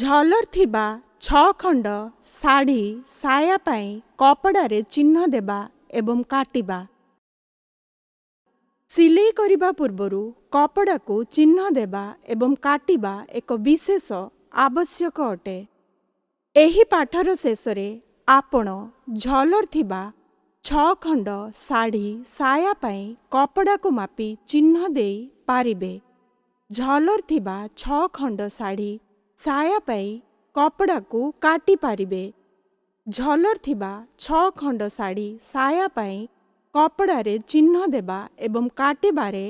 ଝଲର୍ ଥିବା ଛଅ ଖଣ୍ଡ ଶାଢ଼ୀ ସାୟା ପାଇଁ କପଡ଼ାରେ ଚିହ୍ନ ଦେବା ଏବଂ କାଟିବା ସିଲେଇ କରିବା ପୂର୍ବରୁ କପଡ଼ାକୁ ଚିହ୍ନ ଦେବା ଏବଂ କାଟିବା ଏକ ବିଶେଷ ଆବଶ୍ୟକ ଅଟେ ଏହି ପାଠର ଶେଷରେ ଆପଣ ଝଲର୍ ଥିବା ଛଅ ଖଣ୍ଡ ଶାଢ଼ୀ ସାୟା ପାଇଁ କପଡ଼ାକୁ ମାପି ଚିହ୍ନ ଦେଇ ପାରିବେ ଝଲର୍ ଥିବା ଛଅ ଖଣ୍ଡ ଶାଢ଼ୀ ছায়া পাই কপড়াকু কাটি পারিবে ঝলর থিবা ছ খণ্ড শাড়ি ছায়া পাই কপড়ারে চিহ্ন দেবা এবং কাটিবারে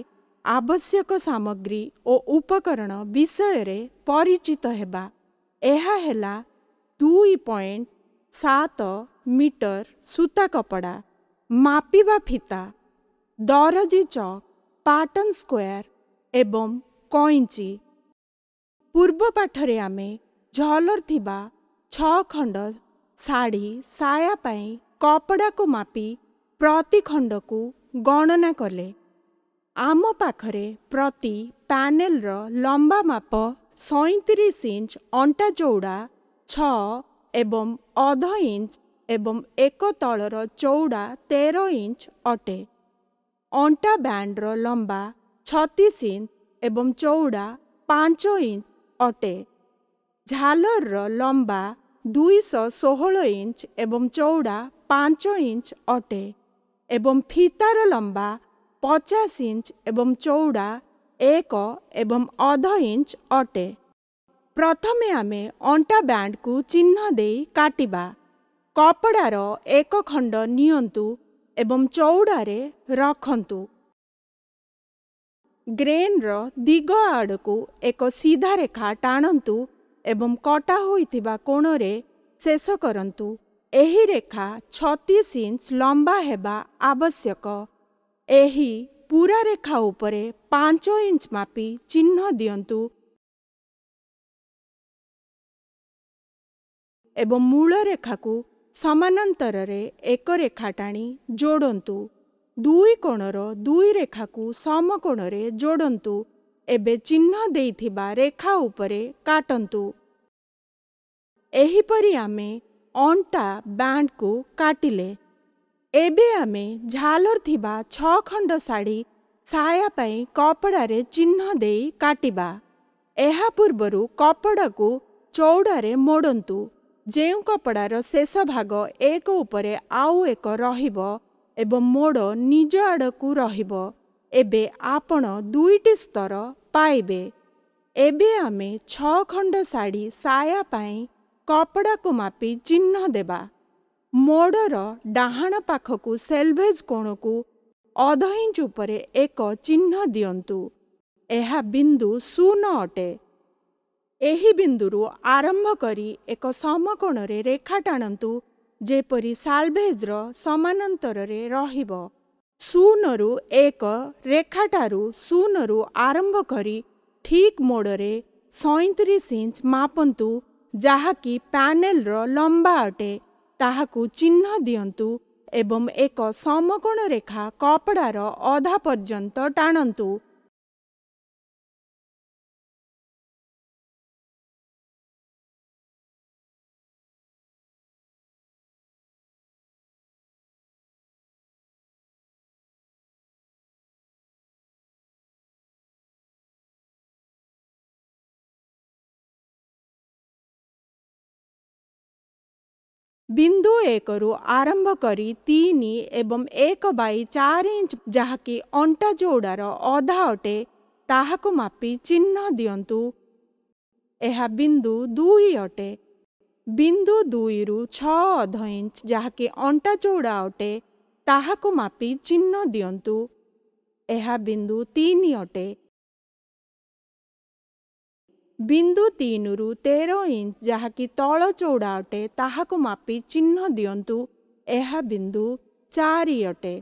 আবশ্যক সামগ্রী ও উপকরণ বিষয়রে পরিচিত হেবা এহা হেলা দুই পয়েন্ট সাত মিটর সুতা কপড়া মাপিবা ফিতা দরজি চক পাটন স্কোয়ার এবং কইঞ্চি ପୂର୍ବ ପାଠରେ ଆମେ ଝଲର ଥିବା ଛଅ ଖଣ୍ଡ ଶାଢ଼ୀ ସାୟା ପାଇଁ କପଡ଼ାକୁ ମାପି ପ୍ରତି ଖଣ୍ଡକୁ ଗଣନା କଲେ ଆମ ପାଖରେ ପ୍ରତି ପ୍ୟାନେଲର ଲମ୍ବା ମାପ ସଇଁତିରିଶ ଇଞ୍ଚ ଅଣ୍ଟା ଚଉଡ଼ା ଛଅ ଏବଂ ଅଧ ଇଞ୍ଚ ଏବଂ ଏକ ତଳର ଚଉଡ଼ା ତେର ଇଞ୍ଚ ଅଟେ ଅଣ୍ଟା ବ୍ୟାଣ୍ଡର ଲମ୍ବା ଛତିଶ ଇଞ୍ଚ ଏବଂ ଚଉଡ଼ା ପାଞ୍ଚ ଇଞ୍ଚ ଅଟେ ଝାଲରର ଲମ୍ବା ଦୁଇଶହ ଷୋହଳ ଇଞ୍ଚ ଏବଂ ଚଉଡ଼ା ପାଞ୍ଚ ଇଞ୍ଚ ଅଟେ ଏବଂ ଫିତାର ଲମ୍ବା ପଚାଶ ଇଞ୍ଚ ଏବଂ ଚଉଡ଼ା ଏକ ଏବଂ ଅଧ ଇଞ୍ଚ ଅଟେ ପ୍ରଥମେ ଆମେ ଅଣ୍ଟା ବ୍ୟାଣ୍ଡକୁ ଚିହ୍ନ ଦେଇ କାଟିବା କପଡ଼ାର ଏକ ଖଣ୍ଡ ନିଅନ୍ତୁ ଏବଂ ଚଉଡ଼ାରେ ରଖନ୍ତୁ ଗ୍ରେନ୍ର ଦିଗ ଆଡ଼କୁ ଏକ ସିଧା ରେଖା ଟାଣନ୍ତୁ ଏବଂ କଟା ହୋଇଥିବା କୋଣରେ ଶେଷ କରନ୍ତୁ ଏହି ରେଖା ଛତିଶ ଇଞ୍ଚ ଲମ୍ବା ହେବା ଆବଶ୍ୟକ ଏହି ପୁରା ରେଖା ଉପରେ ପାଞ୍ଚ ଇଞ୍ଚ ମାପି ଚିହ୍ନ ଦିଅନ୍ତୁ ଏବଂ ମୂଳ ରେଖାକୁ ସମାନାନ୍ତରରେ ଏକ ରେଖା ଟାଣି ଯୋଡ଼ନ୍ତୁ ଦୁଇ କୋଣର ଦୁଇ ରେଖାକୁ ସମକୋଣରେ ଯୋଡ଼ନ୍ତୁ ଏବେ ଚିହ୍ନ ଦେଇଥିବା ରେଖା ଉପରେ କାଟନ୍ତୁ ଏହିପରି ଆମେ ଅଣ୍ଟା ବ୍ୟାଣ୍ଡକୁ କାଟିଲେ ଏବେ ଆମେ ଝାଲର ଥିବା ଛଅ ଖଣ୍ଡ ଶାଢ଼ୀ ସାୟା ପାଇଁ କପଡ଼ାରେ ଚିହ୍ନ ଦେଇ କାଟିବା ଏହା ପୂର୍ବରୁ କପଡ଼ାକୁ ଚଉଡ଼ାରେ ମୋଡ଼ନ୍ତୁ ଯେଉଁ କପଡ଼ାର ଶେଷ ଭାଗ ଏକ ଉପରେ ଆଉ ଏକ ରହିବ ଏବଂ ମୋଡ଼ ନିଜ ଆଡ଼କୁ ରହିବ ଏବେ ଆପଣ ଦୁଇଟି ସ୍ତର ପାଇବେ ଏବେ ଆମେ ଛଅ ଖଣ୍ଡ ଶାଢ଼ୀ ସାୟା ପାଇଁ କପଡ଼ାକୁ ମାପି ଚିହ୍ନ ଦେବା ମୋଡ଼ର ଡାହାଣ ପାଖକୁ ସେଲଭେଜ କୋଣକୁ ଅଧ ଇଞ୍ଚ ଉପରେ ଏକ ଚିହ୍ନ ଦିଅନ୍ତୁ ଏହା ବିନ୍ଦୁ ଶୂନ ଅଟେ ଏହି ବିନ୍ଦୁରୁ ଆରମ୍ଭ କରି ଏକ ସମକୋଣରେ ରେଖା ଟାଣନ୍ତୁ ଯେପରି ସାଲଭେଜ୍ର ସମାନାନ୍ତରରେ ରହିବ ଶୂନରୁ ଏକ ରେଖାଠାରୁ ଶୂନରୁ ଆରମ୍ଭ କରି ଠିକ୍ ମୋଡ଼ରେ ସଇଁତିରିଶ ଇଞ୍ଚ ମାପନ୍ତୁ ଯାହାକି ପ୍ୟାନେଲ୍ର ଲମ୍ବା ଅଟେ ତାହାକୁ ଚିହ୍ନ ଦିଅନ୍ତୁ ଏବଂ ଏକ ସମକୋଣ ରେଖା କପଡ଼ାର ଅଧା ପର୍ଯ୍ୟନ୍ତ ଟାଣନ୍ତୁ ବିନ୍ଦୁ ଏକରୁ ଆରମ୍ଭ କରି ତିନି ଏବଂ ଏକ ବାଇ ଚାରି ଇଞ୍ଚ ଯାହାକି ଅଣ୍ଟା ଯୋଡ଼ାର ଅଧା ଅଟେ ତାହାକୁ ମାପି ଚିହ୍ନ ଦିଅନ୍ତୁ ଏହା ବିନ୍ଦୁ ଦୁଇ ଅଟେ ବିନ୍ଦୁ ଦୁଇରୁ ଛଅ ଅଧ ଇଞ୍ଚ ଯାହାକି ଅଣ୍ଟା ଚଉଡ଼ା ଅଟେ ତାହାକୁ ମାପି ଚିହ୍ନ ଦିଅନ୍ତୁ ଏହା ବିନ୍ଦୁ ତିନି ଅଟେ ବିନ୍ଦୁ ତିନିରୁ ତେର ଇଞ୍ଚ ଯାହାକି ତଳ ଚଉଡ଼ା ଅଟେ ତାହାକୁ ମାପି ଚିହ୍ନ ଦିଅନ୍ତୁ ଏହା ବିନ୍ଦୁ ଚାରି ଅଟେ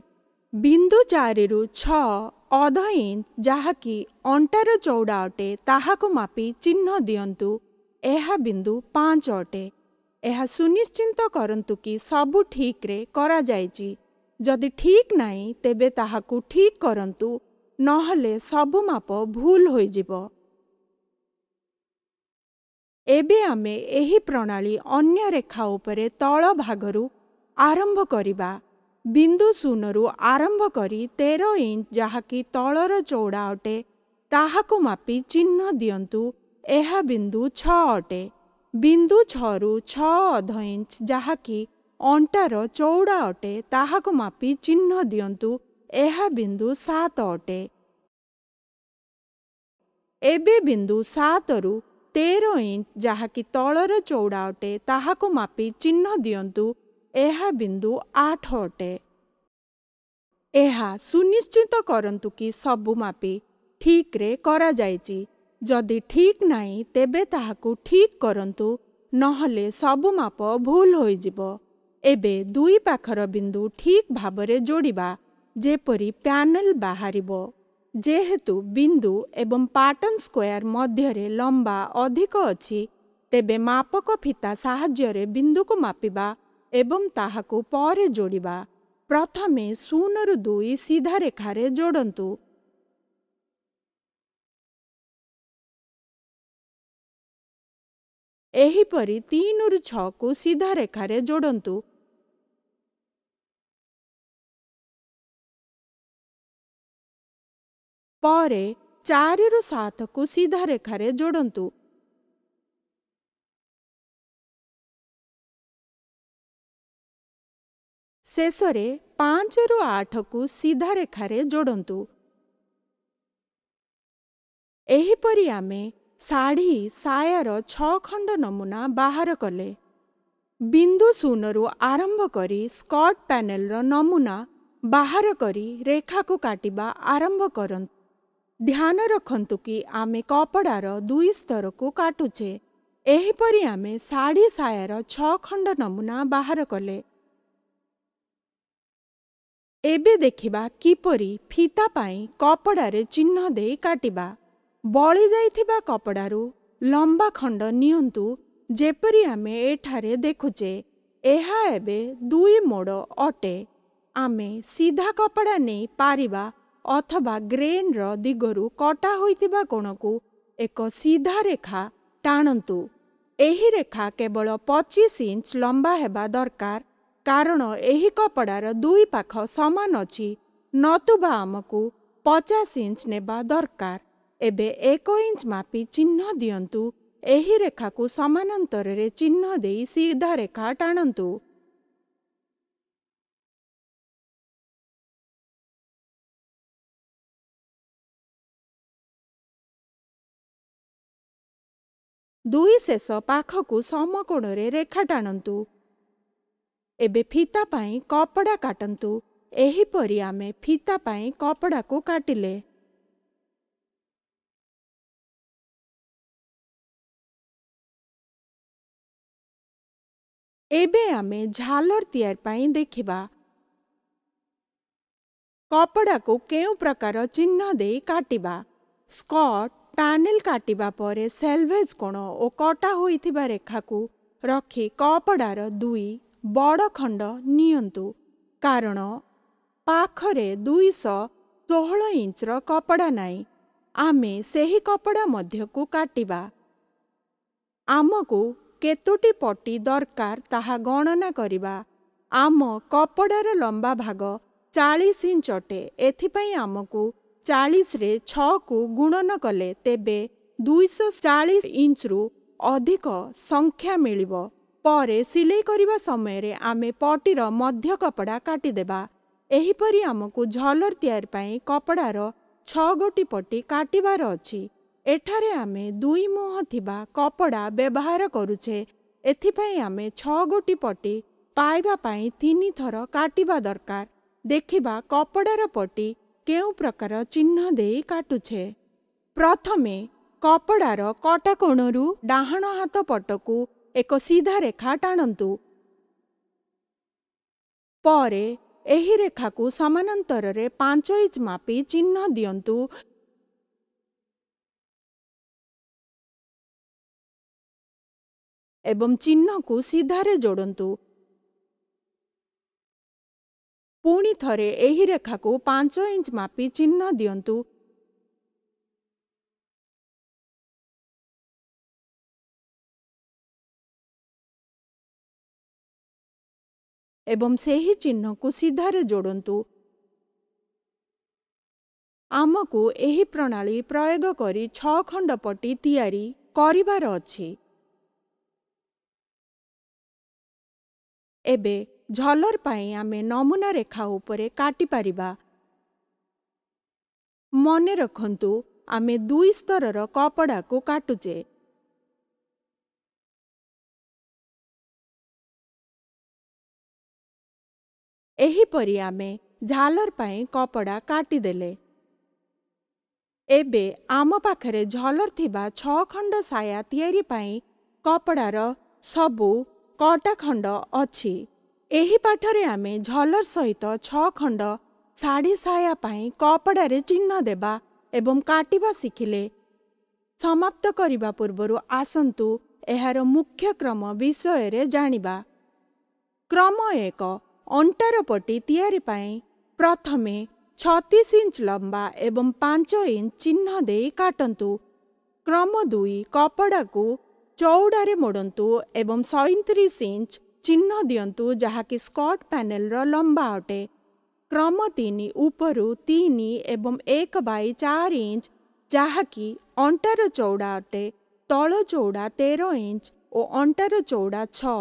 ବିନ୍ଦୁ ଚାରିରୁ ଛଅ ଅଧ ଇଞ୍ଚ ଯାହାକି ଅଣ୍ଟାର ଚଉଡ଼ା ଅଟେ ତାହାକୁ ମାପି ଚିହ୍ନ ଦିଅନ୍ତୁ ଏହା ବିନ୍ଦୁ ପାଞ୍ଚ ଅଟେ ଏହା ସୁନିଶ୍ଚିନ୍ତ କରନ୍ତୁ କି ସବୁ ଠିକ୍ରେ କରାଯାଇଛି ଯଦି ଠିକ୍ ନାହିଁ ତେବେ ତାହାକୁ ଠିକ୍ କରନ୍ତୁ ନହେଲେ ସବୁ ମାପ ଭୁଲ ହୋଇଯିବ ଏବେ ଆମେ ଏହି ପ୍ରଣାଳୀ ଅନ୍ୟ ରେଖା ଉପରେ ତଳ ଭାଗରୁ ଆରମ୍ଭ କରିବା ବିନ୍ଦୁ ଶୂନରୁ ଆରମ୍ଭ କରି ତେର ଇଞ୍ଚ ଯାହାକି ତଳର ଚଉଡ଼ା ଅଟେ ତାହାକୁ ମାପି ଚିହ୍ନ ଦିଅନ୍ତୁ ଏହା ବିନ୍ଦୁ ଛଅ ଅଟେ ବିନ୍ଦୁ ଛଅରୁ ଛଅ ଅଧ ଇଞ୍ଚ ଯାହାକି ଅଣ୍ଟାର ଚଉଡ଼ା ଅଟେ ତାହାକୁ ମାପି ଚିହ୍ନ ଦିଅନ୍ତୁ ଏହା ବିନ୍ଦୁ ସାତ ଅଟେ ଏବେ ବିନ୍ଦୁ ସାତରୁ ତେର ଇଞ୍ଚ ଯାହାକି ତଳର ଚଉଡ଼ା ଅଟେ ତାହାକୁ ମାପି ଚିହ୍ନ ଦିଅନ୍ତୁ ଏହା ବିନ୍ଦୁ ଆଠ ଅଟେ ଏହା ସୁନିଶ୍ଚିତ କରନ୍ତୁ କି ସବୁ ମାପି ଠିକ୍ରେ କରାଯାଇଛି ଯଦି ଠିକ୍ ନାହିଁ ତେବେ ତାହାକୁ ଠିକ୍ କରନ୍ତୁ ନହେଲେ ସବୁ ମାପ ଭୁଲ ହୋଇଯିବ ଏବେ ଦୁଇ ପାଖର ବିନ୍ଦୁ ଠିକ୍ ଭାବରେ ଯୋଡ଼ିବା ଯେପରି ପ୍ୟାନେଲ ବାହାରିବ ଯେହେତୁ ବିନ୍ଦୁ ଏବଂ ପାଟର୍ଣ୍ଣ ସ୍କୋୟାର ମଧ୍ୟରେ ଲମ୍ବା ଅଧିକ ଅଛି ତେବେ ମାପକ ଫିତା ସାହାଯ୍ୟରେ ବିନ୍ଦୁକୁ ମାପିବା ଏବଂ ତାହାକୁ ପରେ ଯୋଡ଼ିବା ପ୍ରଥମେ ଶୂନରୁ ଦୁଇ ସିଧା ରେଖାରେ ଯୋଡ଼ନ୍ତୁ ଏହିପରି ତିନିରୁ ଛଅକୁ ସିଧା ରେଖାରେ ଯୋଡ଼ନ୍ତୁ ପରେ ଚାରିରୁ ସାତକୁ ସିଧାରେଖାରେ ଯୋଡ଼ନ୍ତୁ ଶେଷରେ ପାଞ୍ଚରୁ ଆଠକୁ ସିଧାରେଖାରେ ଯୋଡ଼ନ୍ତୁ ଏହିପରି ଆମେ ଶାଢ଼ୀ ସାୟାର ଛଅ ଖଣ୍ଡ ନମୁନା ବାହାର କଲେ ବିନ୍ଦୁ ଶୂନରୁ ଆରମ୍ଭ କରି ସ୍କଟ୍ ପ୍ୟାନେଲର ନମୁନା ବାହାର କରି ରେଖାକୁ କାଟିବା ଆରମ୍ଭ କରନ୍ତୁ ଧ୍ୟାନ ରଖନ୍ତୁ କି ଆମେ କପଡ଼ାର ଦୁଇ ସ୍ତରକୁ କାଟୁଛେ ଏହିପରି ଆମେ ଶାଢ଼ୀ ସାୟାର ଛଅ ଖଣ୍ଡ ନମୁନା ବାହାର କଲେ ଏବେ ଦେଖିବା କିପରି ଫିତା ପାଇଁ କପଡ଼ାରେ ଚିହ୍ନ ଦେଇ କାଟିବା ବଳିଯାଇଥିବା କପଡ଼ାରୁ ଲମ୍ବା ଖଣ୍ଡ ନିଅନ୍ତୁ ଯେପରି ଆମେ ଏଠାରେ ଦେଖୁଛେ ଏହା ଏବେ ଦୁଇ ମୋଡ଼ ଅଟେ ଆମେ ସିଧା କପଡ଼ା ନେଇ ପାରିବା ଅଥବା ଗ୍ରେନ୍ର ଦିଗରୁ କଟା ହୋଇଥିବା କୋଣକୁ ଏକ ସିଧା ରେଖା ଟାଣନ୍ତୁ ଏହି ରେଖା କେବଳ ପଚିଶ ଇଞ୍ଚ ଲମ୍ବା ହେବା ଦରକାର କାରଣ ଏହି କପଡ଼ାର ଦୁଇ ପାଖ ସମାନ ଅଛି ନତୁବା ଆମକୁ ପଚାଶ ଇଞ୍ଚ ନେବା ଦରକାର ଏବେ ଏକ ଇଞ୍ଚ ମାପି ଚିହ୍ନ ଦିଅନ୍ତୁ ଏହି ରେଖାକୁ ସମାନାନ୍ତରରେ ଚିହ୍ନ ଦେଇ ସିଧା ରେଖା ଟାଣନ୍ତୁ ଦୁଇ ଶେଷ ପାଖକୁ ସମକୋଣରେ ରେଖା ଟାଣନ୍ତୁ ଏବେ ଫିତା ପାଇଁ କପଡ଼ା କାଟନ୍ତୁ ଏହିପରି ଆମେ ଫିତା ପାଇଁ କପଡ଼ାକୁ କାଟିଲେ ଏବେ ଆମେ ଝାଲର ତିଆରି ପାଇଁ ଦେଖିବା କପଡ଼ାକୁ କେଉଁ ପ୍ରକାର ଚିହ୍ନ ଦେଇ କାଟିବା ସ୍କଟ ଟାନେଲ କାଟିବା ପରେ ସେଲଭେଜ୍ କୋଣ ଓ କଟା ହୋଇଥିବା ରେଖାକୁ ରଖି କପଡ଼ାର ଦୁଇ ବଡ଼ ଖଣ୍ଡ ନିଅନ୍ତୁ କାରଣ ପାଖରେ ଦୁଇଶହ ଷୋହଳ ଇଞ୍ଚର କପଡ଼ା ନାହିଁ ଆମେ ସେହି କପଡ଼ା ମଧ୍ୟକୁ କାଟିବା ଆମକୁ କେତୋଟି ପଟି ଦରକାର ତାହା ଗଣନା କରିବା ଆମ କପଡ଼ାର ଲମ୍ବା ଭାଗ ଚାଳିଶ ଇଞ୍ଚ ଅଟେ ଏଥିପାଇଁ ଆମକୁ ଚାଳିଶରେ ଛଅକୁ ଗୁଣନ କଲେ ତେବେ ଦୁଇଶହ ଚାଳିଶ ଇଞ୍ଚରୁ ଅଧିକ ସଂଖ୍ୟା ମିଳିବ ପରେ ସିଲେଇ କରିବା ସମୟରେ ଆମେ ପଟିର ମଧ୍ୟ କପଡ଼ା କାଟିଦେବା ଏହିପରି ଆମକୁ ଝଲର ତିଆରି ପାଇଁ କପଡ଼ାର ଛଅ ଗୋଟି ପଟି କାଟିବାର ଅଛି ଏଠାରେ ଆମେ ଦୁଇ ମୁହଁ ଥିବା କପଡ଼ା ବ୍ୟବହାର କରୁଛେ ଏଥିପାଇଁ ଆମେ ଛଅ ଗୋଟି ପଟି ପାଇବା ପାଇଁ ତିନିଥର କାଟିବା ଦରକାର ଦେଖିବା କପଡ଼ାର ପଟି କେଉଁ ପ୍ରକାର ଚିହ୍ନ ଦେଇ କାଟୁଛେ ପ୍ରଥମେ କପଡ଼ାର କଟାକୋଣରୁ ଡାହାଣ ହାତ ପଟକୁ ଏକ ସିଧା ରେଖା ଟାଣନ୍ତୁ ପରେ ଏହି ରେଖାକୁ ସମାନାନ୍ତରରେ ପାଞ୍ଚ ଇଞ୍ଚ ମାପି ଚିହ୍ନ ଦିଅନ୍ତୁ ଏବଂ ଚିହ୍ନକୁ ସିଧାରେ ଯୋଡ଼ନ୍ତୁ ପୁଣି ଥରେ ଏହି ରେଖାକୁ ପାଞ୍ଚ ଇଞ୍ଚ ମାପି ଚିହ୍ନ ଦିଅନ୍ତୁ ଏବଂ ସେହି ଚିହ୍ନକୁ ସିଧାରେ ଯୋଡ଼ନ୍ତୁ ଆମକୁ ଏହି ପ୍ରଣାଳୀ ପ୍ରୟୋଗ କରି ଛଅ ଖଣ୍ଡ ପଟି ତିଆରି କରିବାର ଅଛି ଏବେ ଝଲର ପାଇଁ ଆମେ ନମୁନା ରେଖା ଉପରେ କାଟିପାରିବା ମନେ ରଖନ୍ତୁ ଆମେ ଦୁଇ ସ୍ତରର କପଡ଼ାକୁ କାଟୁଛେ ଏହିପରି ଆମେ ଝାଲର ପାଇଁ କପଡ଼ା କାଟିଦେଲେ ଏବେ ଆମ ପାଖରେ ଝଲର ଥିବା ଛଅ ଖଣ୍ଡ ସାୟା ତିଆରି ପାଇଁ କପଡ଼ାର ସବୁ କଟା ଖଣ୍ଡ ଅଛି ଏହି ପାଠରେ ଆମେ ଝଲର ସହିତ ଛଅ ଖଣ୍ଡ ଶାଢ଼ୀ ସାୟା ପାଇଁ କପଡ଼ାରେ ଚିହ୍ନ ଦେବା ଏବଂ କାଟିବା ଶିଖିଲେ ସମାପ୍ତ କରିବା ପୂର୍ବରୁ ଆସନ୍ତୁ ଏହାର ମୁଖ୍ୟ କ୍ରମ ବିଷୟରେ ଜାଣିବା କ୍ରମ ଏକ ଅଣ୍ଟାର ପଟି ତିଆରି ପାଇଁ ପ୍ରଥମେ ଛତିଶ ଇଞ୍ଚ ଲମ୍ବା ଏବଂ ପାଞ୍ଚ ଇଞ୍ଚ ଚିହ୍ନ ଦେଇ କାଟନ୍ତୁ କ୍ରମ ଦୁଇ କପଡ଼ାକୁ ଚଉଡ଼ାରେ ମୋଡ଼ନ୍ତୁ ଏବଂ ସଇଁତିରିଶ ଇଞ୍ଚ ଚିହ୍ନ ଦିଅନ୍ତୁ ଯାହାକି ସ୍କଟ୍ ପ୍ୟାନେଲର ଲମ୍ବା ଅଟେ କ୍ରମ ତିନି ଉପରୁ ତିନି ଏବଂ ଏକ ବାଇ ଚାରି ଇଞ୍ଚ ଯାହାକି ଅଣ୍ଟାର ଚଉଡ଼ା ଅଟେ ତଳ ଚଉଡ଼ା ତେର ଇଞ୍ଚ ଓ ଅଣ୍ଟାର ଚଉଡ଼ା ଛଅ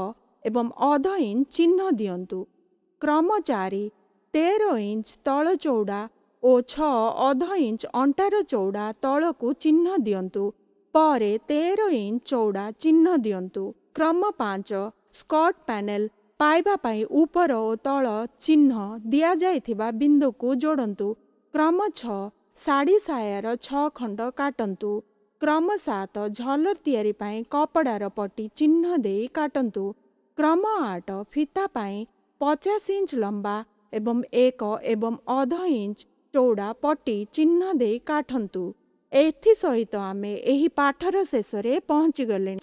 ଏବଂ ଅଧ ଇଞ୍ଚ ଚିହ୍ନ ଦିଅନ୍ତୁ କ୍ରମ ଚାରି ତେର ଇଞ୍ଚ ତଳ ଚଉଡ଼ା ଓ ଛଅ ଅଧ ଇଞ୍ଚ ଅଣ୍ଟାର ଚଉଡ଼ା ତଳକୁ ଚିହ୍ନ ଦିଅନ୍ତୁ ପରେ ତେର ଇଞ୍ଚ ଚଉଡ଼ା ଚିହ୍ନ ଦିଅନ୍ତୁ କ୍ରମ ପାଞ୍ଚ ସ୍କଟ୍ ପ୍ୟାନେଲ୍ ପାଇବା ପାଇଁ ଉପର ଓ ତଳ ଚିହ୍ନ ଦିଆଯାଇଥିବା ବିନ୍ଦୁକୁ ଯୋଡ଼ନ୍ତୁ କ୍ରମ ଛଅ ଶାଢ଼ୀ ସାୟାର ଛଅ ଖଣ୍ଡ କାଟନ୍ତୁ କ୍ରମ ସାତ ଝଲର ତିଆରି ପାଇଁ କପଡ଼ାର ପଟି ଚିହ୍ନ ଦେଇ କାଟନ୍ତୁ କ୍ରମ ଆଠ ଫିତା ପାଇଁ ପଚାଶ ଇଞ୍ଚ ଲମ୍ବା ଏବଂ ଏକ ଏବଂ ଅଧ ଇଞ୍ଚ ଚଉଡ଼ା ପଟି ଚିହ୍ନ ଦେଇ କାଟନ୍ତୁ ଏଥିସହିତ ଆମେ ଏହି ପାଠର ଶେଷରେ ପହଞ୍ଚିଗଲେଣି